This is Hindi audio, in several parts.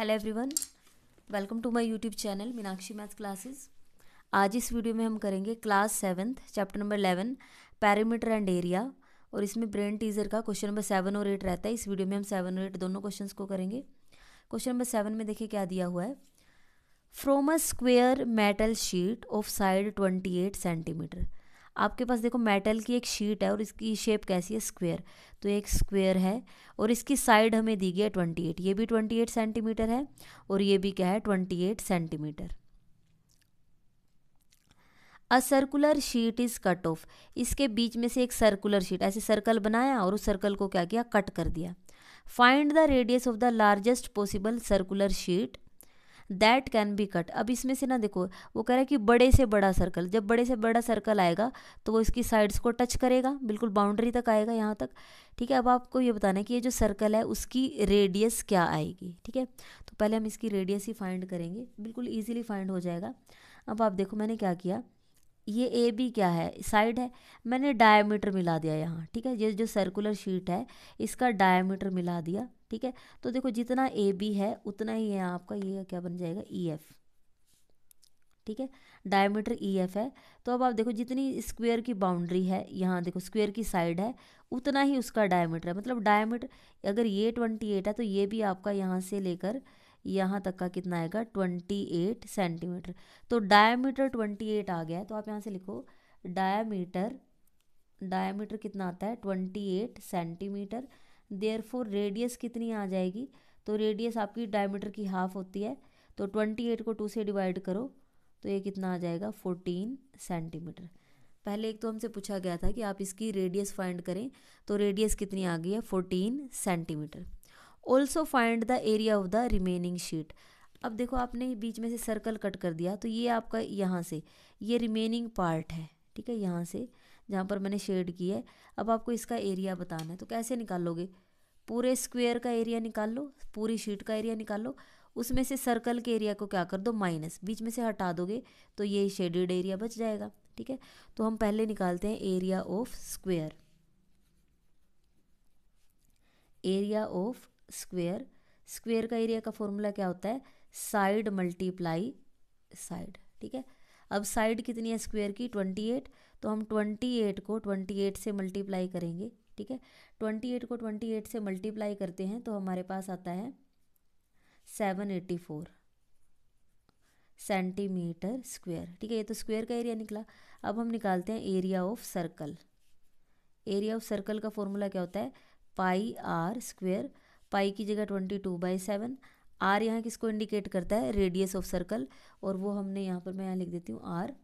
hello everyone welcome to my YouTube channel Meenakshi maths classes आज इस वीडियो में हम करेंगे class seventh chapter number eleven perimeter and area और इसमें ब्रेन टीजर का क्वेश्चन नंबर सेवन और एट रहता है इस वीडियो में हम सेवन और एट दोनों क्वेश्चन को करेंगे क्वेश्चन नंबर सेवन में देखिए क्या दिया हुआ है from a square metal sheet of side twenty eight centimetre आपके पास देखो मेटल की एक शीट है और इसकी शेप कैसी है स्क्वेयर तो एक स्क्वेयर है और इसकी साइड हमें दी गई है ट्वेंटी एट ये भी ट्वेंटी एट सेंटीमीटर है और ये भी क्या है twenty eight centimetre a circular sheet is cut off इसके बीच में से एक सर्कुलर शीट ऐसे सर्कल बनाया और उस सर्कल को क्या किया कट कर दिया find the radius of the largest possible circular sheet that can be cut अब इसमें से ना देखो वो कह रहा है कि बड़े से बड़ा सर्कल जब बड़े से बड़ा सर्कल आएगा तो वो इसकी साइड्स को टच करेगा बिल्कुल बाउंड्री तक आएगा यहाँ तक ठीक है अब आपको ये बताना है कि ये जो सर्कल है उसकी रेडियस क्या आएगी ठीक है तो पहले हम इसकी रेडियस ही फाइंड करेंगे बिल्कुल ईजिली फाइंड हो जाएगा अब आप देखो मैंने क्या किया ये ए बी क्या है साइड है मैंने डायमीटर मिला दिया यहाँ ठीक है ये जो सर्कुलर शीट है इसका डायमीटर मिला दिया ठीक है तो देखो जितना ए बी है उतना ही है आपका ये क्या बन जाएगा ई e एफ ठीक है डायमीटर ई एफ है तो अब आप देखो जितनी स्क्वेयर की बाउंड्री है यहाँ देखो स्क्वेयर की साइड है उतना ही उसका डायमीटर है मतलब डायमीटर अगर ये ट्वेंटी एट है तो ये भी आपका यहाँ से लेकर यहाँ तक का कितना आएगा 28 सेंटीमीटर तो ट्वेंटी 28 आ गया है तो आप यहाँ से लिखो डायमीटर डायमीटर कितना आता है 28 सेंटीमीटर देयर फोर रेडियस कितनी आ जाएगी तो रेडियस आपकी डायमीटर की हाफ होती है तो 28 को 2 से डिवाइड करो तो ये कितना आ जाएगा 14 सेंटीमीटर पहले एक तो हमसे पूछा गया था कि आप इसकी रेडियस फाइंड करें तो रेडियस कितनी आ गई है 14 centimetre also find the area of the remaining sheet अब देखो आपने बीच में से सर्कल कट कर दिया तो ये आपका यहाँ से ये रिमेनिंग पार्ट है ठीक है यहाँ से जहाँ पर मैंने शेड किया है अब आपको इसका एरिया बताना है तो कैसे निकालोगे पूरे स्क्वेयर का एरिया निकाल लो पूरी शीट का एरिया निकाल लो उसमें से सर्कल के एरिया को क्या कर दो माइनस बीच में से हटा दोगे तो ये शेडेड एरिया बच जाएगा ठीक है तो हम पहले निकालते हैं area of square area of square square का एरिया का फॉर्मूला क्या होता है साइड मल्टीप्लाई साइड ठीक है अब साइड कितनी है स्क्वेयर की ट्वेंटी एट तो हम ट्वेंटी एट को ट्वेंटी एट से मल्टीप्लाई करेंगे ठीक है ट्वेंटी एट को ट्वेंटी एट से मल्टीप्लाई करते हैं तो हमारे पास आता है seven eighty four centimetre square ठीक है ये तो स्क्वेयर का एरिया निकला अब हम निकालते हैं area of circle area of circle का फॉर्मूला क्या होता है पाई आर स्क्वेयर पाई की जगह twenty two by seven r यहाँ किसको इंडिकेट करता है रेडियस ऑफ सर्कल और वो हमने यहाँ पर मैं यहाँ लिख देती हूँ आर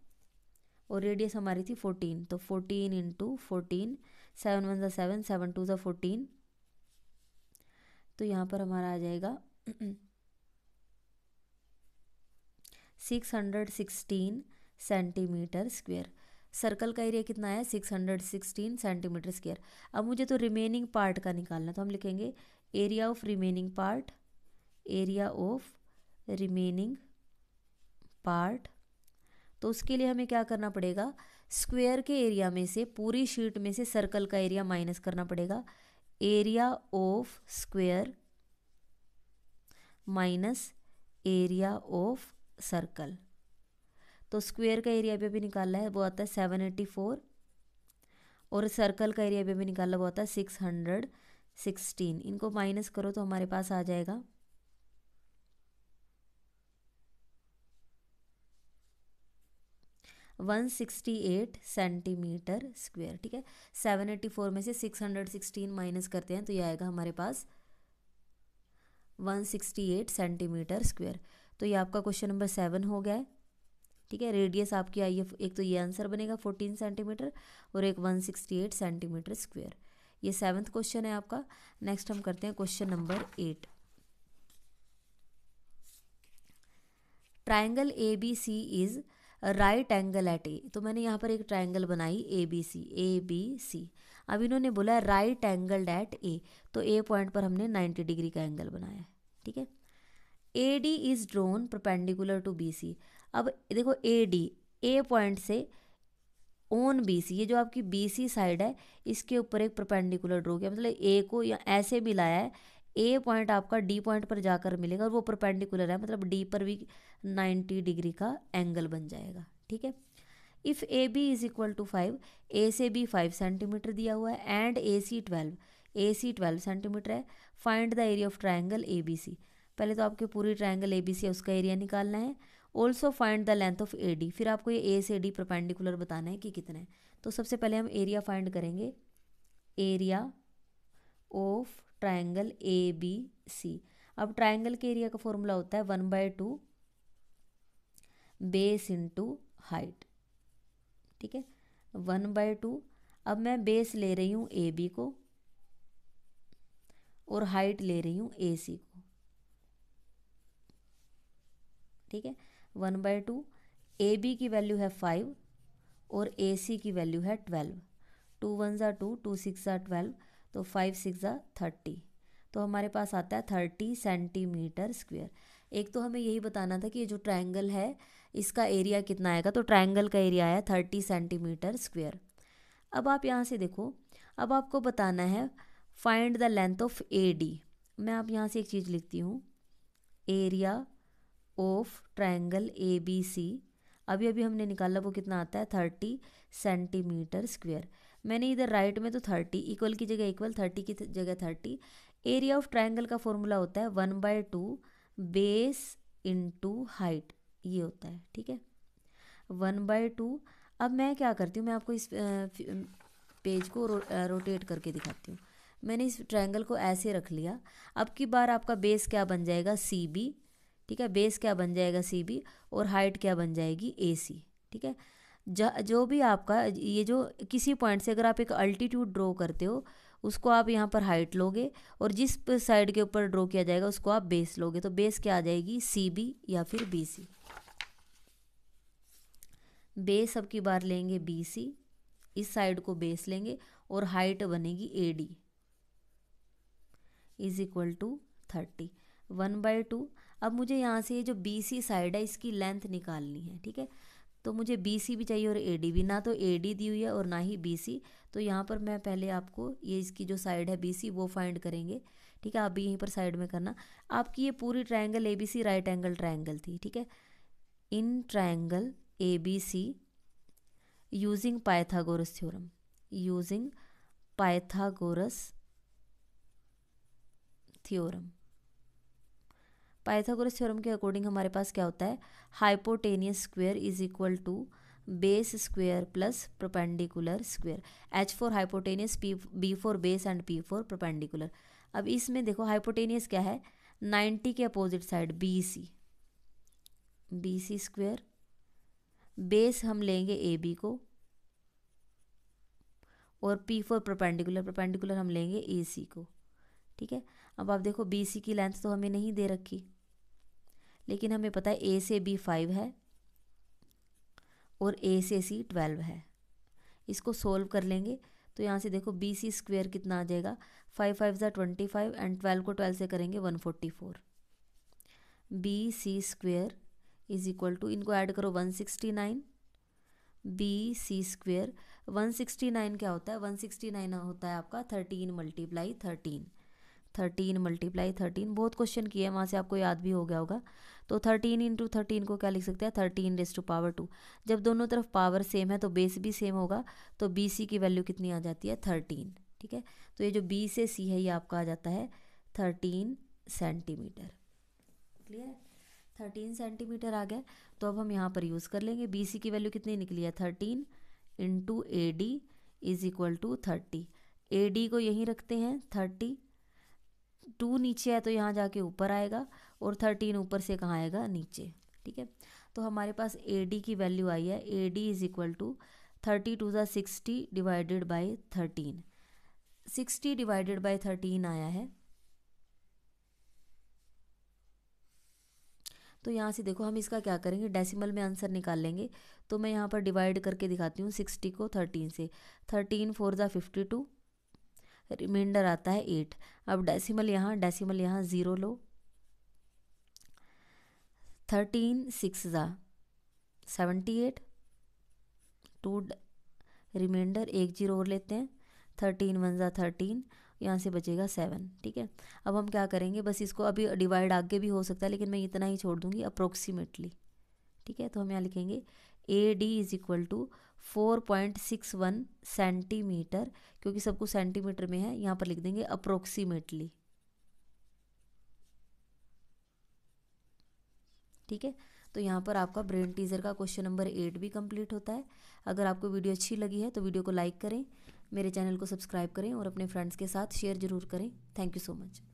और रेडियस हमारी थी फोर्टीन तो fourteen into fourteen seven one ज़ा सेवन सेवन टू ज़ा फोर्टीन तो यहाँ पर हमारा आ जाएगा six hundred sixteen centimetre square circle का एरिया कितना आया six hundred sixteen centimetre square अब मुझे तो रिमेनिंग पार्ट का निकालना तो हम लिखेंगे area of remaining part area of remaining part तो उसके लिए हमें क्या करना पड़ेगा स्क्वेयर के एरिया में से पूरी शीट में से सर्कल का एरिया माइनस करना पड़ेगा area of square minus area of circle तो स्क्वेयर का एरिया भी अभी निकालना है वो आता है सेवन एट्टी फोर और सर्कल का एरिया भी अभी निकालना वो आता है सिक्स हंड्रेड सिक्सटीन इनको माइनस करो तो हमारे पास आ जाएगा one sixty eight centimetre square ठीक है सेवन एट्टी फोर में से सिक्स हंड्रेड सिक्सटीन माइनस करते हैं तो ये आएगा हमारे पास one sixty eight centimetre square तो ये आपका क्वेश्चन नंबर सेवन हो गया है ठीक है रेडियस आपकी आई एक तो ये आंसर बनेगा फोर्टीन सेंटीमीटर और एक one sixty eight centimetre square ये सेवन्थ क्वेश्चन है आपका नेक्स्ट हम करते हैं question number eight triangle A B C is right angle at A तो मैंने यहाँ पर एक ट्राइंगल बनाई ए बी सी ए बी सी अब इन्होंने बोला राइट एंगल डैट ए तो ए पॉइंट पर हमने 90 डिग्री का एंगल बनाया ठीक है A D is drawn perpendicular to B C अब देखो ए डी ए पॉइंट से ओन बी सी ये जो आपकी बी सी साइड है इसके ऊपर एक परपेंडिकुलर ड्रो किया मतलब ए को या ऐसे भी लाया है ए पॉइंट आपका डी पॉइंट पर जाकर मिलेगा और वो परपेंडिकुलर है मतलब डी पर भी 90 डिग्री का एंगल बन जाएगा ठीक है if A B is equal to five A से बी फाइव सेंटीमीटर दिया हुआ है and A C twelve A C twelve centimetre है find the area of triangle A B C पहले तो आपके पूरी ट्राइंगल ए बी सी है उसका एरिया निकालना है also find the length of A D फिर आपको ये ए से डी प्रपेंडिकुलर बताना है कि कितना है तो सबसे पहले हम एरिया फाइंड करेंगे area of triangle A B C अब ट्राइंगल के एरिया का फॉर्मूला होता है one by two base into height ठीक है वन बाय टू अब मैं बेस ले रही हूँ ए बी को और हाइट ले रही हूँ ए सी को ठीक है one by two A B की वैल्यू है फाइव और ए सी की वैल्यू है ट्वेल्व टू वन ज़ा टू टू सिक्स ज़ा ट्वेल्व तो फाइव सिक्स ज़ा थर्टी तो हमारे पास आता है थर्टी सेंटीमीटर स्क्वेयर एक तो हमें यही बताना था कि ये जो ट्रायंगल है इसका एरिया कितना आएगा तो ट्रायंगल का एरिया आया थर्टी सेंटीमीटर स्क्वेयर अब आप यहाँ से देखो अब आपको बताना है find the length of A D मैं आप यहाँ से एक चीज़ लिखती हूँ area of triangle A B C अभी अभी हमने निकाला वो कितना आता है थर्टी सेंटीमीटर स्क्वेयर मैंने इधर राइट में तो थर्टी इक्वल की जगह इक्वल थर्टी की जगह थर्टी एरिया ऑफ ट्रायंगल का फॉर्मूला होता है one by two base into height ये होता है ठीक है वन बाय टू अब मैं क्या करती हूँ मैं आपको इस पेज को रो, रोटेट करके दिखाती हूँ मैंने इस ट्रायंगल को ऐसे रख लिया अब की बार आपका बेस क्या बन जाएगा सी बी ठीक है बेस क्या बन जाएगा सी बी और हाइट क्या बन जाएगी ए सी ठीक है जो भी आपका ये जो किसी पॉइंट से अगर आप एक अल्टीट्यूड ड्रॉ करते हो उसको आप यहाँ पर हाइट लोगे और जिस साइड के ऊपर ड्रॉ किया जाएगा उसको आप बेस लोगे तो बेस क्या आ जाएगी सी बी या फिर बी सी बेस अब की बार लेंगे बी सी इस साइड को बेस लेंगे और हाइट बनेगी A D is equal to thirty one by two अब मुझे यहाँ से ये जो बी सी साइड है इसकी लेंथ निकालनी है ठीक है तो मुझे बी सी भी चाहिए और ए डी भी ना तो ए डी दी हुई है और ना ही बी सी तो यहाँ पर मैं पहले आपको ये इसकी जो साइड है बी सी वो फाइंड करेंगे ठीक है आप भी यहीं पर साइड में करना आपकी ये पूरी triangle A B C right angle triangle थी ठीक है in triangle A B C using Pythagoras theorem using Pythagoras theorem Pythagoras theorem के अकॉर्डिंग हमारे पास क्या होता है hypotenuse square is equal to base square plus perpendicular square H for hypotenuse P B for base and P for perpendicular अब इसमें देखो हाइपोटेनियस क्या है नाइन्टी के opposite side B C B C square base हम लेंगे ए बी को और पी फोर प्रोपेंडिकुलर प्रोपेंडिकुलर हम लेंगे ए सी को ठीक है अब आप देखो बी सी की लेंथ तो हमें नहीं दे रखी लेकिन हमें पता है ए से बी फाइव है और ए से सी ट्वेल्व है इसको सोल्व कर लेंगे तो यहाँ से देखो बी सी स्क्वेयर कितना आ जाएगा फाइव फाइव ज़ा ट्वेंटी फाइव एंड ट्वेल्व को ट्वेल्व से करेंगे one forty four B C square is equal to इनको ऐड करो one sixty nine B C square one sixty nine क्या होता है वन सिक्सटी नाइन होता है आपका thirteen multiply thirteen thirteen multiply thirteen बहुत क्वेश्चन किए हैं वहाँ से आपको याद भी हो गया होगा तो थर्टीन इंटू थर्टीन को क्या लिख सकते हैं thirteen raise to power two जब दोनों तरफ पावर सेम है तो बेस भी सेम होगा तो बी सी की वैल्यू कितनी आ जाती है थर्टीन ठीक है तो ये जो बी से सी है ये आपका आ जाता है थर्टीन सेंटीमीटर क्लियर है थर्टीन सेंटीमीटर आ गया तो अब हम यहाँ पर यूज़ कर लेंगे बी सी की वैल्यू कितनी निकली है thirteen into A D is equal to thirty A D को यहीं रखते हैं थर्टी टू नीचे है तो यहाँ जाके ऊपर आएगा और थर्टीन ऊपर से कहाँ आएगा नीचे ठीक है तो हमारे पास ए डी की वैल्यू आई है A D is equal to thirty two ज़ा sixty divided by thirteen sixty divided by thirteen आया है तो यहाँ से देखो हम इसका क्या करेंगे डेसिमल में आंसर निकाल लेंगे तो मैं यहाँ पर डिवाइड करके दिखाती हूँ सिक्सटी को थर्टीन से थर्टीन फोर ज़ा फिफ्टी टू रिमाइंडर आता है एट अब डेसिमल यहाँ डेसिमल यहाँ ज़ीरो लो थर्टीन सिक्स ज़ा सेवेंटी एट टू रिमाइंडर एक जीरो और लेते हैं थर्टीन वन ज़ा थर्टीन यहाँ से बचेगा सेवन ठीक है अब हम क्या करेंगे बस इसको अभी डिवाइड आगे भी हो सकता है लेकिन मैं इतना ही छोड़ दूँगी अप्रोक्सीमेटली ठीक है तो हम यहाँ लिखेंगे A D is equal to 4.61 centimetre क्योंकि सब कुछ सेंटीमीटर में है यहाँ पर लिख देंगे अप्रोक्सीमेटली ठीक है तो यहाँ पर आपका ब्रेन टीजर का क्वेश्चन नंबर एट भी कंप्लीट होता है अगर आपको वीडियो अच्छी लगी है तो वीडियो को लाइक करें मेरे चैनल को सब्सक्राइब करें और अपने फ्रेंड्स के साथ शेयर ज़रूर करें थैंक यू सो मच